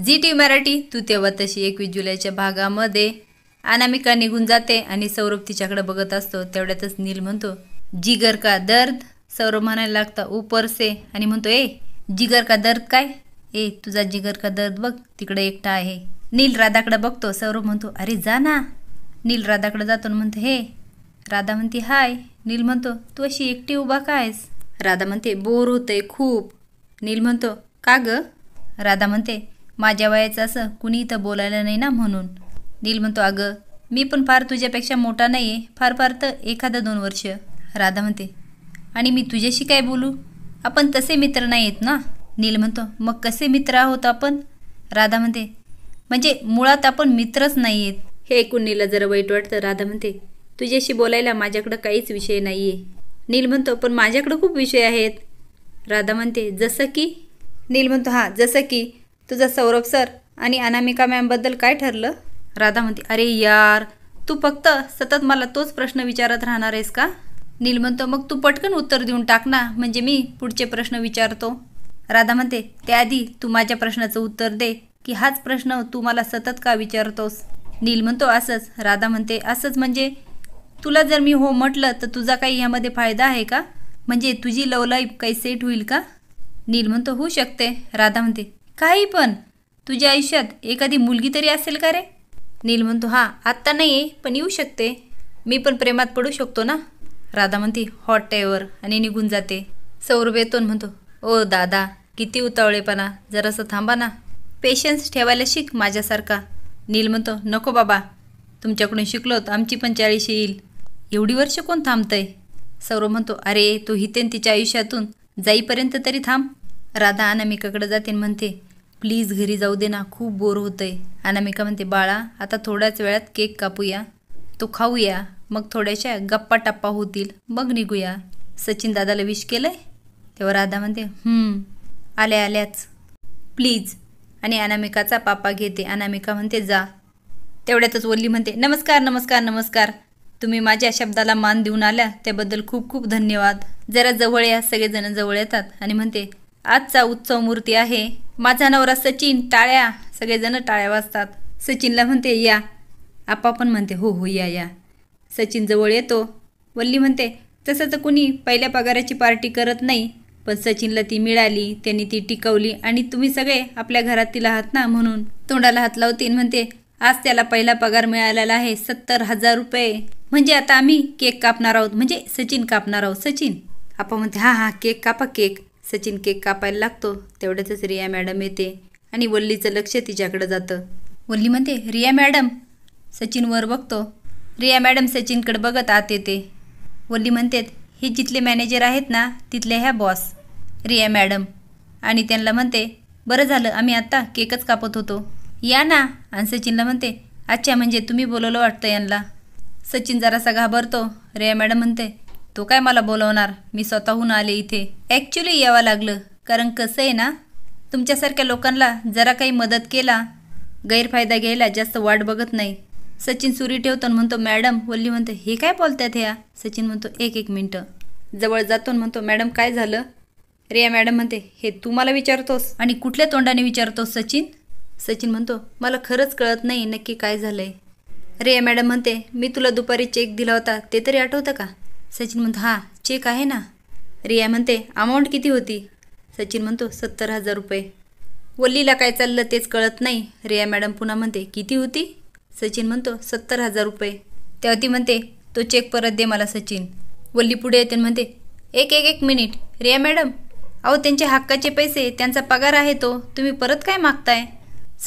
G T Marathi तू तेव्हा तशी एकवीस जुलैच्या भागामध्ये अनामिका निघून जाते आणि सौरभ तिच्याकडे बघत असतो तेवढ्यातच नील म्हणतो जिगर का दर्द सौरभ म्हणायला लागता उपर से आणि म्हणतो ए जिगर का दर्द काय ए तुझा जिगर का दर्द बघ तिकडे एकटा आहे नील राधाकडे बघतो सौरभ म्हणतो अरे जा ना नील राधाकडे जातो म्हणतो हे राधा म्हणते हाय नील म्हणतो तू अशी एकटी उभा कायस राधा म्हणते बोर होतंय खूप नील म्हणतो का गं राधा म्हणते माझ्या वयाचं असं कुणी इथं बोलायला नाही ना म्हणून नील म्हणतो अगं मी पण फार तुझ्यापेक्षा मोठा नाही आहे फार फार तर एखादं दोन वर्ष राधा म्हणते आणि मी तुझ्याशी काय बोलू आपण तसे मित्र नाही आहेत ना नील म्हणतो मग कसे मित्र आहोत आपण राधा म्हणते म्हणजे मुळात आपण मित्रच नाही आहेत हे ऐकून नीला जरा वाईट वाटतं राधा म्हणते तुझ्याशी बोलायला माझ्याकडं काहीच विषय नाही आहे नील म्हणतो पण माझ्याकडं खूप विषय आहेत राधा म्हणते जसं की नील म्हणतो हां जसं की तुझा सौरभ सर आणि अनामिका मॅमबद्दल काय ठरलं राधा म्हणते अरे यार तू फक्त सतत मला तोच प्रश्न विचारत राहणार आहेस का नील म्हणतो मग तू पटकन उत्तर देऊन टाक ना म्हणजे मी पुढचे प्रश्न विचारतो राधा म्हणते त्याआधी तू माझ्या प्रश्नाचं उत्तर दे की हाच प्रश्न तू मला सतत का विचारतोस नील म्हणतो असंच राधा म्हणते असंच म्हणजे तुला जर मी हो म्हटलं तर तुझा काही यामध्ये फायदा आहे का म्हणजे तुझी लव लाईफ काही सेट होईल का नील म्हणतो होऊ शकते राधा म्हणते काही पण तुझ्या आयुष्यात एखादी मुलगी तरी असेल का रे नील म्हणतो हां आत्ता नाही आहे पण येऊ शकते मी पण प्रेमात पडू शकतो ना राधा म्हणती हॉट टायवर आणि निघून जाते सौरभ येतो म्हणतो ओ दादा किती उतावळेपणा जरासं थांबा ना पेशन्स ठेवायला शिक माझ्यासारखा नील म्हणतो नको बाबा तुमच्याकडून शिकलोत आमची पण चाळीस येईल एवढी वर्ष कोण थांबतंय सौरभ म्हणतो अरे तू हितेन तिच्या आयुष्यातून जाईपर्यंत तरी थांब राधा अनामिकाकडे जाते म्हणते प्लीज घरी जाऊ दे ना खूप बोर होतंय अनामिका म्हणते बाळा आता थोड्याच वेळात केक कापूया तो खाऊया मग थोड्याशा गप्पा टप्पा होतील मग निघूया सचिन दादाला विश केलं आहे तेव्हा राधा म्हणते आल्या आल्याच प्लीज आणि अनामिकाचा पापा घेते अनामिका म्हणते जा तेवढ्यातच वल्ली म्हणते नमस्कार नमस्कार नमस्कार तुम्ही माझ्या शब्दाला मान देऊन आल्या त्याबद्दल खूप खूप धन्यवाद जरा जवळ या सगळेजण जवळ येतात आणि म्हणते आजचा उत्सव मूर्ती आहे माझा नवरा सचिन टाळ्या सगळेजण टाळ्या वाजतात सचिनला म्हणते या आपा पण म्हणते हो हो या या सचिन जवळ येतो वल्ली म्हणते तसं तर कुणी पहिल्या पगाराची पार्टी करत नाही पण सचिनला ती मिळाली त्यांनी ती टिकवली आणि तुम्ही सगळे आपल्या घरात तिला आहात ना म्हणून तोंडाला हात लावतील म्हणते आज त्याला पहिला पगार मिळालेला आहे सत्तर हजार रुपये म्हणजे आता आम्ही केक कापणार आहोत म्हणजे सचिन कापणार आहोत सचिन आपण म्हणते हां हां केक कापा केक सचिन केक कापायला लागतो तेवढ्यातच रिया मॅडम येते आणि वल्लीचं लक्ष तिच्याकडं जातं वल्ली म्हणते रिया मॅडम सचिनवर बघतो रिया मॅडम सचिनकडं बघत आत येते वल्ली म्हणते हे जिथले मॅनेजर आहेत ना तिथले ह्या बॉस रिया मॅडम आणि त्यांना म्हणते बरं झालं आम्ही आत्ता केकच कापत होतो या ना आणि सचिनला म्हणते अच्छा म्हणजे तुम्ही बोलवलं वाटतं यांना सचिन जरासा घाबरतो रिया मॅडम म्हणते तो काय मला बोलवणार मी स्वतःहून आले इथे ॲक्च्युली यावं लागलं कारण कसं आहे ना तुमच्यासारख्या लोकांना जरा काही मदत केला गैरफायदा घ्यायला जास्त वाट बघत नाही सचिन सुरी ठेवतो म्हणतो मॅडम वल्ली म्हणतो हे काय बोलतात ह्या सचिन म्हणतो एक एक मिनटं जवळ जातो म्हणतो मॅडम काय झालं रिया मॅडम म्हणते हे तू मला विचारतोस आणि कुठल्या तोंडाने विचारतोस सचिन सचिन म्हणतो मला खरंच कळत नाही नक्की काय झालंय रिया मॅडम म्हणते मी तुला दुपारी चेक दिला होता ते तरी आठवतं का सचिन म्हणतो हां चेक आहे ना रिया म्हणते अमाऊंट किती होती सचिन म्हणतो सत्तर हजार रुपये वल्लीला काय चाललं तेच कळत नाही रिया मॅडम पुन्हा म्हणते किती होती सचिन म्हणतो सत्तर हजार रुपये तेव्हा ती म्हणते तो चेक परत दे मला सचिन वल्ली पुढे येते म्हणते एक एक एक मिनिट रिया मॅडम अहो त्यांचे हक्काचे पैसे त्यांचा पगार आहे तो तुम्ही परत काय मागताय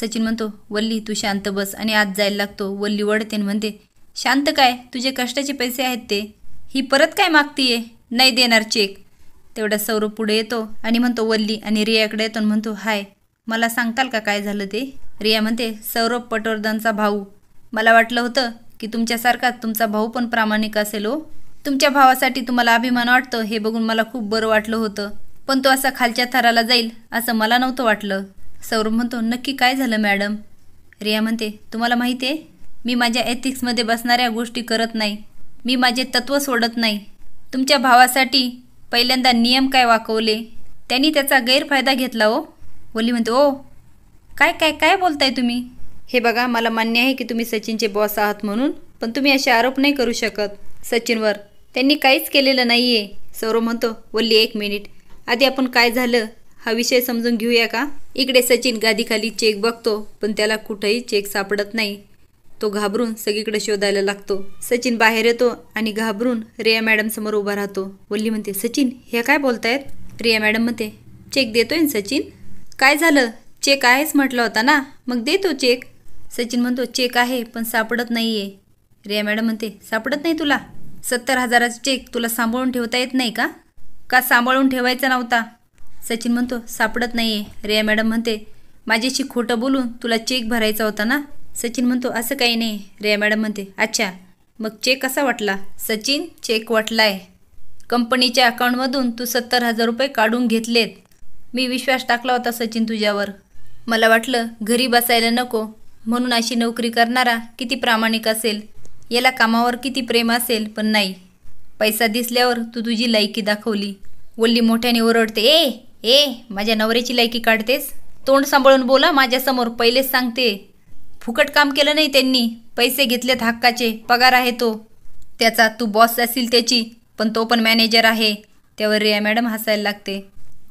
सचिन म्हणतो वल्ली तू शांत बस आणि आज जायला लागतो वल्ली वडतेन म्हणते शांत काय तुझे कष्टाचे पैसे आहेत ते ही परत काय मागतीये नाही देणार चेक तेवढा सौरभ पुढे येतो आणि म्हणतो वल्ली आणि रियाकडे येतो आणि म्हणतो हाय मला सांगताल का काय झालं ते रिया म्हणते सौरभ पटवर्धनचा भाऊ मला वाटलं होतं की तुमच्यासारखा तुमचा भाऊ पण प्रामाणिक असेल हो तुमच्या भावासाठी तुम्हाला अभिमान वाटतं हे बघून मला खूप बरं वाटलं होतं पण तो असा खालच्या थराला जाईल असं मला नव्हतं वाटलं सौरभ म्हणतो नक्की काय झालं मॅडम रिया म्हणते तुम्हाला माहिती आहे मी माझ्या एथिक्समध्ये बसणाऱ्या गोष्टी करत नाही मी माझे तत्व सोडत नाही तुमच्या भावासाठी पहिल्यांदा नियम काय वाकवले त्यांनी त्याचा गैरफायदा घेतला हो ओली म्हणते ओ काय काय काय बोलताय तुम्ही हे बघा मला मान्य आहे की तुम्ही सचिनचे बॉस आहात म्हणून पण तुम्ही असे आरोप नाही करू शकत सचिनवर त्यांनी काहीच केलेलं नाही आहे सौरव म्हणतो वल्ली एक मिनिट आधी आपण काय झालं हा विषय समजून घेऊया का इकडे सचिन गादीखाली चेक बघतो पण त्याला कुठंही चेक सापडत नाही तो घाबरून सगळीकडे शोधायला लागतो सचिन बाहेर येतो आणि घाबरून रिया मॅडम समोर उभा राहतो वल्ली म्हणते सचिन हे काय बोलतायत रिया मॅडम म्हणते चेक देतोय सचिन काय झालं चेक आहेच म्हटलं होता ना मग देतो चेक सचिन म्हणतो चेक आहे पण सापडत नाही आहे रिया मॅडम म्हणते सापडत नाही तुला सत्तर हजाराचा चेक तुला सांभाळून ठेवता येत नाही का का सांभाळून ठेवायचा नव्हता सचिन म्हणतो सापडत नाही आहे रिया मॅडम म्हणते माझ्याशी खोटं बोलून तुला चेक भरायचा होता ना सचिन म्हणतो असं काही नाही रिया मॅडम म्हणते अच्छा मग चेक कसा वाटला सचिन चेक वाटलाय कंपनीच्या अकाउंटमधून तू सत्तर हजार रुपये काढून घेतलेत मी विश्वास टाकला होता सचिन तुझ्यावर मला वाटलं घरी बसायला नको म्हणून अशी नोकरी करणारा किती प्रामाणिक असेल याला कामावर किती प्रेम असेल पण नाही पैसा दिसल्यावर तू तुझी लायकी दाखवली वल्ली मोठ्याने ओरडते ए ए माझ्या नवऱ्याची लायकी काढतेस तोंड सांभाळून बोला माझ्यासमोर पहिलेच सांगते फुकट काम केलं नाही त्यांनी पैसे घेतलेत हक्काचे पगार आहे तो त्याचा तू बॉस असेल त्याची पण तो पण मॅनेजर आहे त्यावर रिया मॅडम हसायला लागते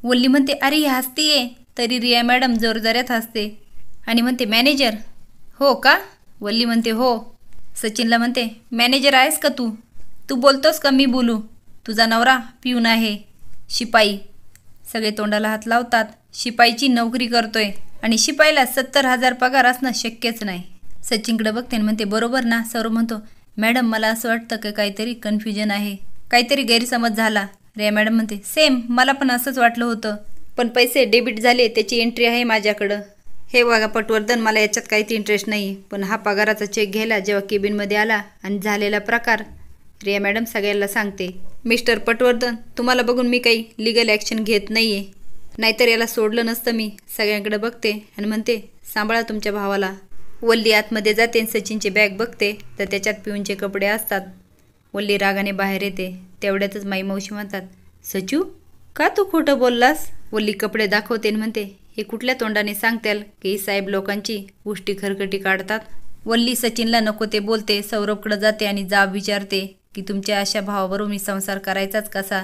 वल्ली म्हणते अरे ही हसतीये तरी रिया मॅडम जोरजोऱ्यात हसते आणि म्हणते मॅनेजर हो का वल्ली म्हणते हो सचिनला म्हणते मॅनेजर आहेस का तू तू बोलतोस का मी बोलू तुझा नवरा पिऊन आहे शिपाई सगळे तोंडाला हात लावतात शिपाईची नोकरी करतोय आणि शिपाईला सत्तर हजार पगार असणं शक्यच नाही सचिनकडे बघते म्हणते बरोबर ना सौरभ म्हणतो मॅडम मला असं वाटतं की काहीतरी कन्फ्युजन आहे काहीतरी गैरसमज झाला रिया मॅडम म्हणते सेम मला पण असंच वाटलं होतं पण पैसे डेबिट झाले त्याची एंट्री आहे माझ्याकडं हे बघा पटवर्धन मला याच्यात काहीच इंटरेस्ट नाही पण हा पगाराचा चेक घ्यायला जेव्हा केबिनमध्ये आला आणि झालेला प्रकार रिया मॅडम सगळ्यांना सांगते मिस्टर पटवर्धन तुम्हाला बघून मी काही लिगल ॲक्शन घेत नाही आहे नाहीतर याला सोडलं नसतं मी सगळ्यांकडे बघते आणि म्हणते सांभाळा तुमच्या भावाला वल्ली आतमध्ये जाते सचिनचे बॅग बघते तर त्याच्यात पिऊनचे कपडे असतात वल्ली रागाने बाहेर येते तेवढ्यातच माई मावशी म्हणतात सचू का तू खोटं बोललास वल्ली कपडे दाखवते आणि म्हणते हे कुठल्या तोंडाने सांगताल की साहेब लोकांची गोष्टी खरकटी काढतात वल्ली सचिनला नको ते बोलते सौरभकडं जाते आणि जाब विचारते की तुमच्या अशा भावावरून मी संसार करायचाच कसा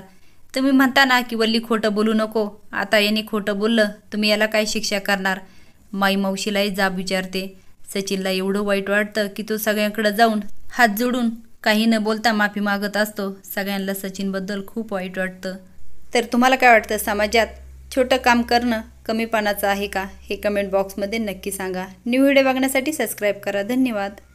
तुम्ही म्हणता ना की वल्ली खोटं बोलू नको आता याने खोटं बोललं तुम्ही याला काय शिक्षा करणार माई मावशीलाही जाब विचारते सचिनला एवढं वाईट वाटतं की तो सगळ्यांकडे जाऊन हात जोडून काही न बोलता माफी मागत असतो सगळ्यांना सचिनबद्दल खूप वाईट वाटतं तर तुम्हाला काय वाटतं समाजात छोटं काम करणं कमीपणाचं आहे का हे कमेंट बॉक्समध्ये नक्की सांगा न्यू व्हिडिओ बघण्यासाठी सबस्क्राईब करा धन्यवाद